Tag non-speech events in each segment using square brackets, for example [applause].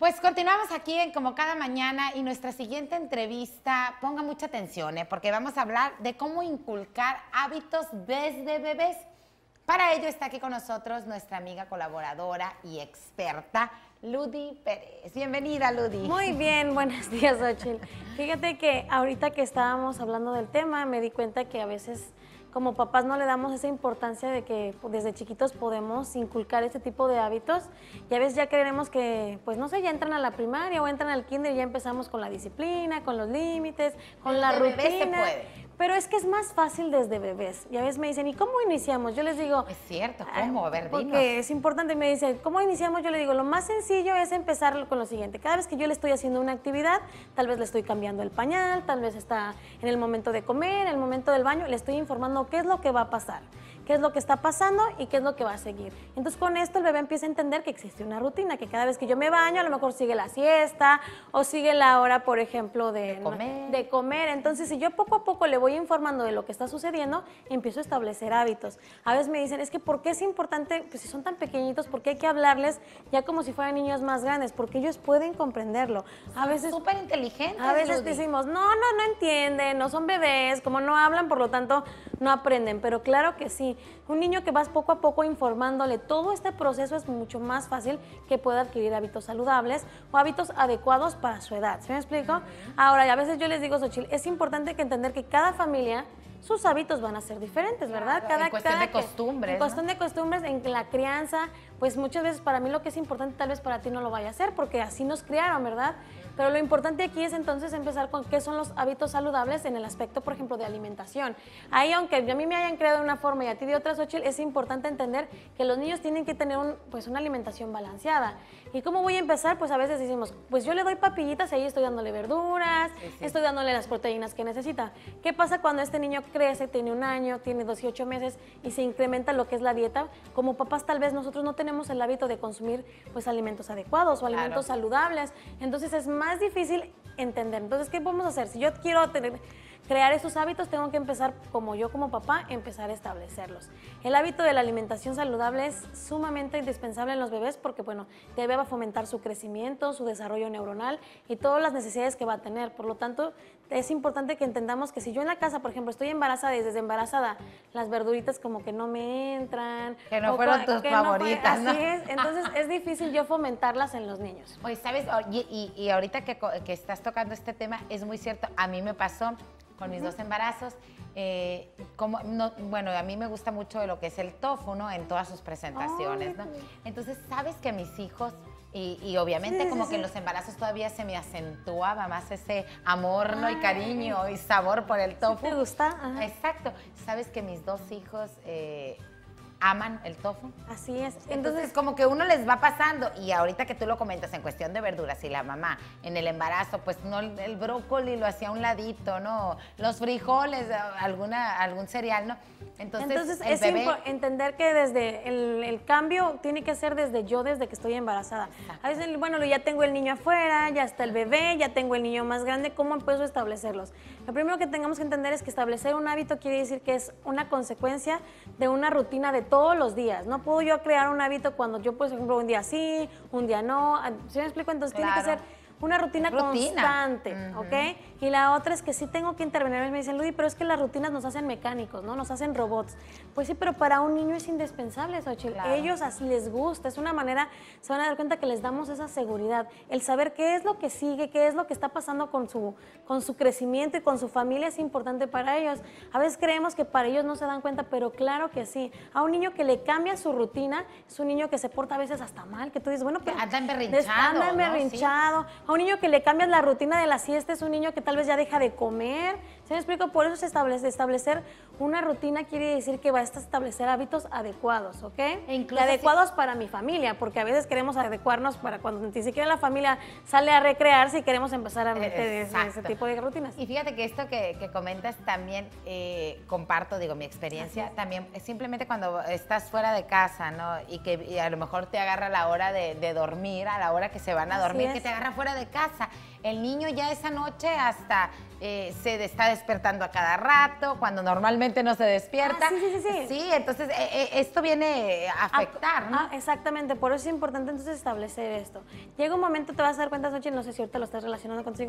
Pues continuamos aquí en como cada mañana y nuestra siguiente entrevista, ponga mucha atención, ¿eh? porque vamos a hablar de cómo inculcar hábitos desde bebés. Para ello está aquí con nosotros nuestra amiga colaboradora y experta, Ludi Pérez. Bienvenida, Ludi. Muy bien, buenos días, Ochil. Fíjate que ahorita que estábamos hablando del tema, me di cuenta que a veces como papás no le damos esa importancia de que desde chiquitos podemos inculcar este tipo de hábitos. Y a veces ya queremos que, pues no sé, ya entran a la primaria o entran al kinder y ya empezamos con la disciplina, con los límites, con la rutina. Se puede. Pero es que es más fácil desde bebés. Y a veces me dicen, ¿y cómo iniciamos? Yo les digo... Es cierto, ah, ¿cómo? A ver, Porque es importante. Me dicen, ¿cómo iniciamos? Yo les digo, lo más sencillo es empezar con lo siguiente. Cada vez que yo le estoy haciendo una actividad, tal vez le estoy cambiando el pañal, tal vez está en el momento de comer, en el momento del baño, le estoy informando qué es lo que va a pasar qué es lo que está pasando y qué es lo que va a seguir. Entonces con esto el bebé empieza a entender que existe una rutina, que cada vez que yo me baño a lo mejor sigue la siesta o sigue la hora, por ejemplo, de, comer. de comer. Entonces si yo poco a poco le voy informando de lo que está sucediendo, empiezo a establecer hábitos. A veces me dicen, es que ¿por qué es importante, pues si son tan pequeñitos, por qué hay que hablarles ya como si fueran niños más grandes? Porque ellos pueden comprenderlo. A veces... Súper inteligente A veces decimos, no, no, no entienden, no son bebés, como no hablan, por lo tanto no aprenden. Pero claro que sí, un niño que vas poco a poco informándole todo este proceso es mucho más fácil que pueda adquirir hábitos saludables o hábitos adecuados para su edad. ¿Se me explico? Ahora, a veces yo les digo, Sochil, es importante que entender que cada familia sus hábitos van a ser diferentes, ¿verdad? cada, en cuestión de costumbres. En cuestión de costumbres, en la crianza, pues muchas veces para mí lo que es importante tal vez para ti no lo vaya a hacer porque así nos criaron, ¿verdad? Pero lo importante aquí es entonces empezar con qué son los hábitos saludables en el aspecto, por ejemplo, de alimentación. Ahí, aunque a mí me hayan creado de una forma y a ti de otra, Xochitl, es importante entender que los niños tienen que tener pues, una alimentación balanceada. ¿Y cómo voy a empezar? Pues a veces decimos, pues yo le doy papillitas y ahí estoy dándole verduras, estoy dándole las proteínas que necesita. ¿Qué pasa cuando este niño crece, tiene un año, tiene 18 meses y se incrementa lo que es la dieta? Como papás tal vez nosotros no tenemos el hábito de consumir pues alimentos adecuados o alimentos saludables. Entonces es más difícil entender. Entonces, ¿qué podemos hacer? Si yo quiero tener crear esos hábitos tengo que empezar, como yo como papá, empezar a establecerlos. El hábito de la alimentación saludable es sumamente indispensable en los bebés porque, bueno, debe va fomentar su crecimiento, su desarrollo neuronal y todas las necesidades que va a tener. Por lo tanto, es importante que entendamos que si yo en la casa, por ejemplo, estoy embarazada y desde embarazada las verduritas como que no me entran. Que no fueron tus favoritas, no, Entonces es difícil yo fomentarlas en los niños. Oye, ¿sabes? Y, ahorita que, que estás tocando este tema, es muy cierto. A mí me pasó con mis dos embarazos. Eh, como, bueno, a mí me gusta mucho lo que es el tofu, ¿no? En todas sus presentaciones, ¿no? Entonces, sabes que mis hijos y, obviamente como que en los embarazos todavía se me acentuaba más ese amor ¿no? y cariño y sabor por el tofu. ¿Te gusta? Exacto. Sabes que mis dos hijos eh, aman el tofu. Así es. Entonces, como que uno les va pasando. Y ahorita que tú lo comentas en cuestión de verduras y la mamá en el embarazo, pues no el brócoli lo hacía a un ladito, ¿no? Los frijoles, alguna, algún cereal, ¿no? Entonces, Entonces es entender que desde el, cambio tiene que ser desde yo, desde que estoy embarazada. A veces, bueno, ya tengo el niño afuera, ya está el bebé, ya tengo el niño más grande, ¿cómo puedo establecerlos? Lo primero que tengamos que entender es que establecer un hábito quiere decir que es una consecuencia de una rutina de todos los días. No puedo yo crear un hábito cuando yo, por ejemplo, un día sí, un día no. ¿Sí me explico? Entonces tiene que ser una rutina, constante, ¿ok? Y la otra es que sí tengo que intervenir. me dicen, Ludy, pero es que las rutinas nos hacen mecánicos, ¿no? Nos hacen robots. Pues sí, pero para un niño es indispensable, Xochitl. Ellos así les gusta. Es una manera, se van a dar cuenta que les damos esa seguridad. El saber qué es lo que sigue, qué es lo que está pasando con su, con su crecimiento y con su familia es importante para ellos. A veces creemos que para ellos no se dan cuenta, pero claro que sí. A un niño que le cambia su rutina, es un niño que se porta a veces hasta mal, que tú dices, bueno, pero... Anda emberrinchado. Anda a un niño que le cambias la rutina de la siesta es un niño que tal vez ya deja de comer, te explico? Por eso se establece, establecer una rutina quiere decir que vas a establecer hábitos adecuados, ¿ok? E adecuados para mi familia, porque a veces queremos adecuarnos para cuando ni siquiera la familia sale a recrearse y queremos empezar a meter ese, tipo de rutinas. Y fíjate que esto que, comentas también eh, comparto, digo, mi experiencia, también simplemente cuando estás fuera de casa, ¿no? Y que a lo mejor te agarra la hora de, dormir, a la hora que se van a dormir, que te agarra fuera de casa. El niño ya esa noche hasta eh, se está despertando a cada rato, cuando normalmente no se despierta. Ah, sí, sí, sí, sí, entonces eh, eh, esto viene a ah, afectar, ¿no? Ah, exactamente, por eso es importante entonces establecer esto. Llega un momento, te vas a dar cuenta, Sochi, no sé si ahorita lo estás relacionando con tus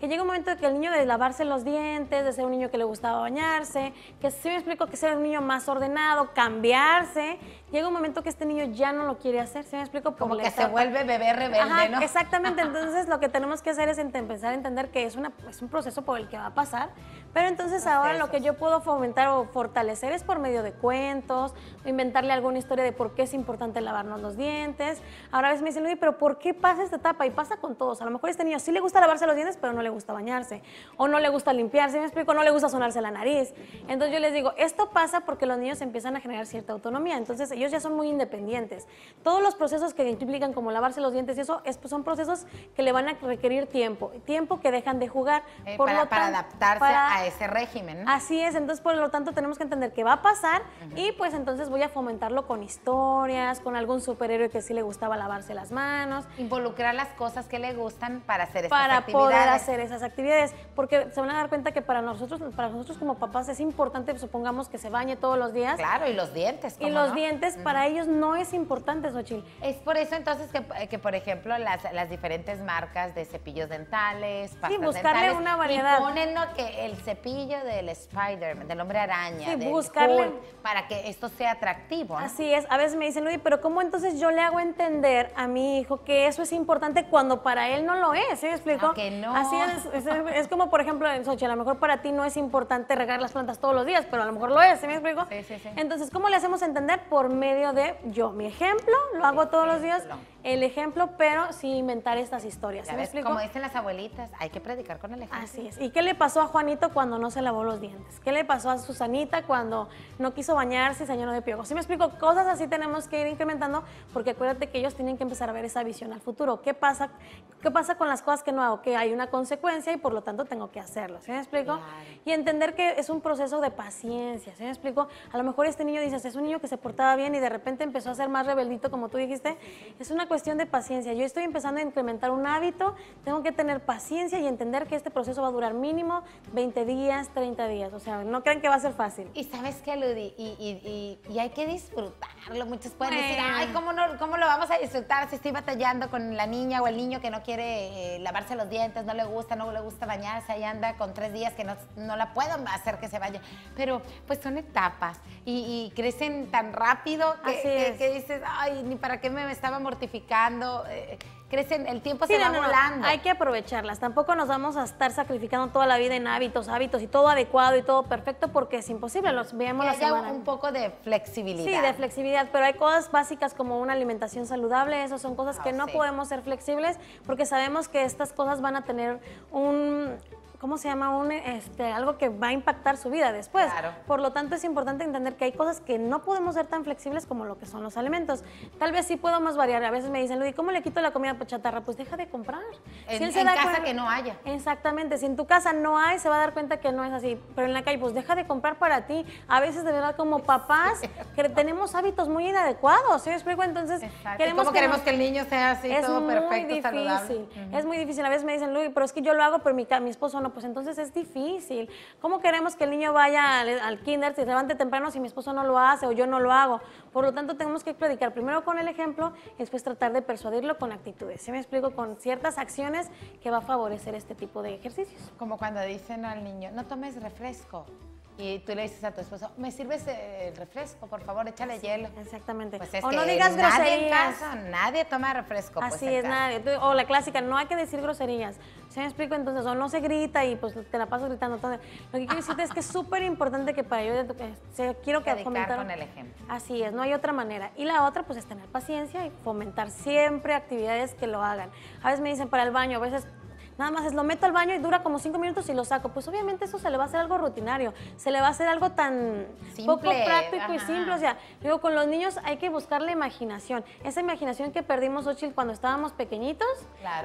que llega un momento de que el niño de lavarse los dientes, de ser un niño que le gustaba bañarse, que si me explico que ser un niño más ordenado, cambiarse, llega un momento que este niño ya no lo quiere hacer, ¿se me explico? Como que se vuelve bebé rebelde, Ajá, Exactamente, [laughs] entonces lo que tenemos que hacer es empezar a entender que es, una, un proceso por el que va a pasar, pero entonces ahora lo que yo puedo fomentar o fortalecer es por medio de cuentos, inventarle alguna historia de por qué es importante lavarnos los dientes. Ahora a veces me dicen, oye, pero ¿por qué pasa esta etapa? Y pasa con todos. A lo mejor este niño sí le gusta lavarse los dientes, pero no le gusta bañarse, o no le gusta limpiarse, ¿sí me explico? No le gusta sonarse la nariz. Entonces yo les digo, esto pasa porque los niños empiezan a generar cierta autonomía. Entonces ellos ya son muy independientes. Todos los procesos que implican como lavarse los dientes y eso pues, son procesos que le van a requerir tiempo, tiempo que dejan de jugar. Eh, para, adaptarse a ese régimen. Así es, entonces por lo tanto tenemos que entender qué va a pasar y pues entonces voy a fomentarlo con historias, con algún superhéroe que sí le gustaba lavarse las manos. Involucrar las cosas que le gustan para hacer esas actividades. Para poder hacer esas actividades, porque se van a dar cuenta que para nosotros, para nosotros como papás es importante, supongamos que se bañe todos los días. Claro, y los dientes. Y los dientes para ellos no es importante, Xochitl. Es por eso entonces que, eh, por ejemplo, las, diferentes marcas de cepillos dentales, pastas Sí, buscarle una variedad. ponen que el cepillo del Spider-Man, del hombre araña, buscarle... para que esto sea atractivo. Así es. A veces me dicen, Luis, pero ¿cómo entonces yo le hago entender a mi hijo que eso es importante cuando para él no lo es? ¿Sí me explico? Ah, que no. Así es [laughs] es, como, por ejemplo, en Xochitl, a lo mejor para ti no es importante regar las plantas todos los días, pero a lo mejor lo es, ¿sí me explico? Sí, sí, sí. Entonces, ¿cómo le hacemos entender? Por medio de yo. Mi ejemplo lo hago todos los días el ejemplo, pero sin inventar estas historias. como dicen las abuelitas, hay que predicar con el ejemplo. Así es. ¿Y qué le pasó a Juanito cuando no se lavó los dientes? ¿Qué le pasó a Susanita cuando no quiso bañarse y se llenó de piojo? ¿Sí me explico? Cosas así tenemos que ir incrementando porque acuérdate que ellos tienen que empezar a ver esa visión al futuro. ¿Qué pasa, qué pasa con las cosas que no hago? Que hay una consecuencia y por lo tanto tengo que hacerlo. ¿Sí me explico? Y entender que es un proceso de paciencia. ¿Sí me explico? A lo mejor este niño dices, es un niño que se portaba bien y de repente empezó a ser más rebeldito, como tú dijiste. Es una cuestión cuestión de paciencia. Yo estoy empezando a implementar un hábito, tengo que tener paciencia y entender que este proceso va a durar mínimo 20 días, 30 días. O sea, no creen que va a ser fácil. Y sabes qué, Ludi, y, y, hay que disfrutarlo. Muchos pueden decir, ay, ¿cómo, no, ¿cómo lo vamos a disfrutar si estoy batallando con la niña o el niño que no quiere eh, lavarse los dientes, no le gusta, no le gusta bañarse, ahí anda con tres días que no, no la puedo hacer que se vaya? Pero pues son etapas y, crecen tan rápido que, que dices, ay, ni para qué me estaba mortificando sacrificando. Eh, eh, crecen, el tiempo se va volando. Hay que aprovecharlas. Tampoco nos vamos a estar sacrificando toda la vida en hábitos, hábitos y todo adecuado y todo perfecto porque es imposible. Los veamos un poco de flexibilidad. Sí, de flexibilidad, pero hay cosas básicas como una alimentación saludable, esas son cosas que ah, no podemos ser flexibles porque sabemos que estas cosas van a tener un ¿cómo se llama? Un, este, algo que va a impactar su vida después. Por lo tanto, es importante entender que hay cosas que no podemos ser tan flexibles como lo que son los alimentos. Tal vez sí puedo más variar. A veces me dicen, Luis, ¿cómo le quito la comida chatarra? Pues deja de comprar. si en casa que no haya. Exactamente. Si en tu casa no hay, se va a dar cuenta que no es así. Pero en la calle, pues deja de comprar para ti. A veces, de verdad, como papás, [laughs] que tenemos hábitos muy inadecuados. ¿Sí explico? Entonces, queremos, ¿Cómo que, queremos que el niño sea así, es todo muy perfecto, difícil. Es muy difícil. A veces me dicen, Luis, pero es que yo lo hago, pero mi, mi esposo no pues entonces es difícil. ¿Cómo queremos que el niño vaya al, kinder si se levante temprano si mi esposo no lo hace o yo no lo hago? Por lo tanto, tenemos que predicar primero con el ejemplo y después tratar de persuadirlo con actitudes. ¿Se me explico? Con ciertas acciones que va a favorecer este tipo de ejercicios. Como cuando dicen al niño, no tomes refresco y tú le dices a tu esposo, ¿me sirves el refresco? Por favor, échale hielo. Exactamente. Pues o no digas groserías. En casa, nadie toma refresco. Pues, Así es, nadie. O la clásica, no hay que decir groserías. ¿Se me explico? Entonces, o no se grita y pues te la paso gritando. Entonces, lo que quiero decirte es que es súper importante que para yo, eh, quiero que fomentar. con el ejemplo. Así es, no hay otra manera. Y la otra, pues es tener paciencia y fomentar siempre actividades que lo hagan. A veces me dicen para el baño, a veces Nada más es lo meto al baño y dura como cinco minutos y lo saco. Pues obviamente eso se le va a hacer algo rutinario, se le va a hacer algo tan poco práctico y simple. O sea, digo, con los niños hay que buscar la imaginación. Esa imaginación que perdimos, Ochil, cuando estábamos pequeñitos,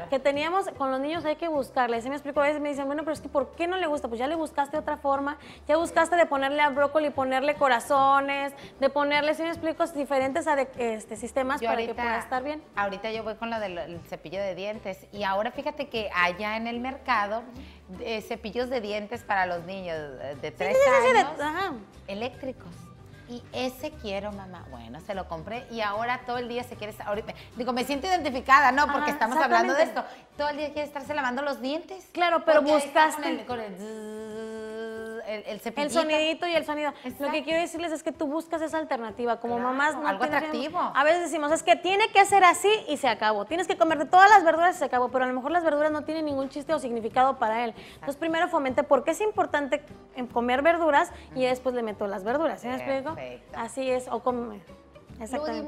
que teníamos con los niños hay que buscarla. Y se me explico, a veces me dicen, bueno, pero es que ¿por qué no le gusta? Pues ya le buscaste otra forma, ya buscaste de ponerle a brócoli, ponerle corazones, de ponerle, si me explico, diferentes a este, sistemas para que pueda estar bien. Ahorita yo voy con la del cepillo de dientes y ahora fíjate que ayer ya en el mercado eh, cepillos de dientes para los niños eh, de tres años Ajá. eléctricos. Y ese quiero, mamá. Bueno, se lo compré y ahora todo el día se quiere... Ahorita, digo, me siento identificada, ¿no? Porque estamos hablando de esto. Todo el día quiere estarse lavando los dientes. Claro, pero buscaste el, sonidito y el sonido. Lo que quiero decirles es que tú buscas esa alternativa. Como mamás no Algo atractivo. A veces decimos, es que tiene que ser así y se acabó. Tienes que comerte todas las verduras y se acabó, pero a lo mejor las verduras no tienen ningún chiste o significado para él. Entonces primero fomente por qué es importante comer verduras y después le meto las verduras. ¿Sí me Así es, o come.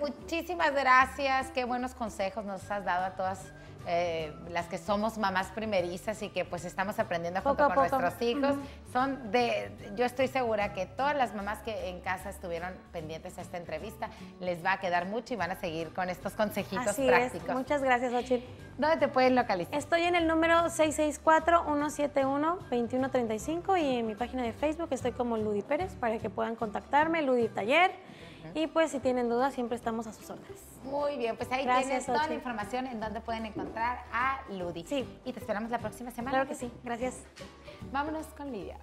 muchísimas gracias. Qué buenos consejos nos has dado a todas eh, las que somos mamás primerizas y que pues estamos aprendiendo junto con nuestros hijos, son de, yo estoy segura que todas las mamás que en casa estuvieron pendientes a esta entrevista, les va a quedar mucho y van a seguir con estos consejitos prácticos. Muchas gracias, Ochil. ¿Dónde te pueden localizar? Estoy en el número 664-171-2135 y en mi página de Facebook estoy como Ludi Pérez para que puedan contactarme, Ludi Taller. Y pues si tienen dudas, siempre estamos a sus órdenes. Muy bien, pues ahí tienes toda la información en donde pueden encontrar a Ludi. Sí. Y te esperamos la próxima semana. Claro que sí. Gracias. Vámonos con Lidia.